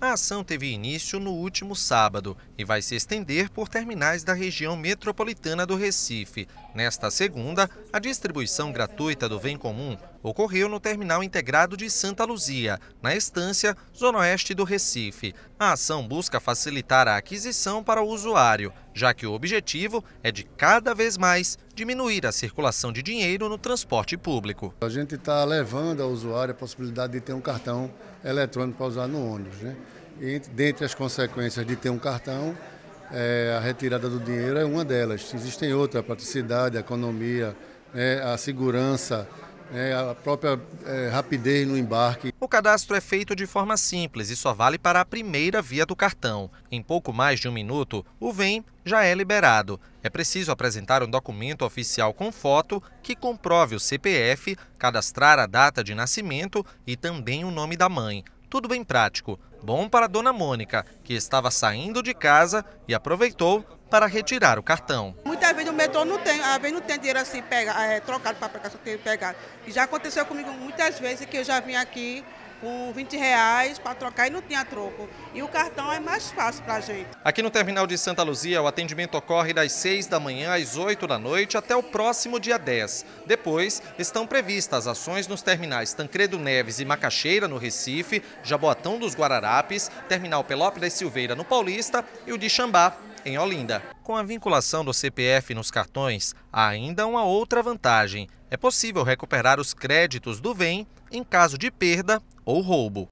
A ação teve início no último sábado e vai se estender por terminais da região metropolitana do Recife. Nesta segunda, a distribuição gratuita do Vem Comum ocorreu no Terminal Integrado de Santa Luzia, na estância Zona Oeste do Recife. A ação busca facilitar a aquisição para o usuário, já que o objetivo é de cada vez mais diminuir a circulação de dinheiro no transporte público. A gente está levando ao usuário a possibilidade de ter um cartão eletrônico para usar no ônibus. Né? E dentre as consequências de ter um cartão, é, a retirada do dinheiro é uma delas. Existem outras, a praticidade, a economia, né, a segurança, é, a própria é, rapidez no embarque. O cadastro é feito de forma simples e só vale para a primeira via do cartão. Em pouco mais de um minuto, o VEM já é liberado. É preciso apresentar um documento oficial com foto que comprove o CPF, cadastrar a data de nascimento e também o nome da mãe. Tudo bem prático. Bom para a dona Mônica, que estava saindo de casa e aproveitou para retirar o cartão às vezes o metrô não tem, às vezes não tem dinheiro assim pega, é, trocado para pegar, só tem pegado. E já aconteceu comigo muitas vezes que eu já vim aqui com 20 reais para trocar e não tinha troco. E o cartão é mais fácil para a gente. Aqui no terminal de Santa Luzia, o atendimento ocorre das 6 da manhã às 8 da noite até o próximo dia 10. Depois, estão previstas ações nos terminais Tancredo Neves e Macaxeira, no Recife, Jaboatão dos Guararapes, Terminal Pelópidas Silveira, no Paulista e o de Xambá, em Olinda com a vinculação do CPF nos cartões, há ainda uma outra vantagem: é possível recuperar os créditos do VEM em caso de perda ou roubo.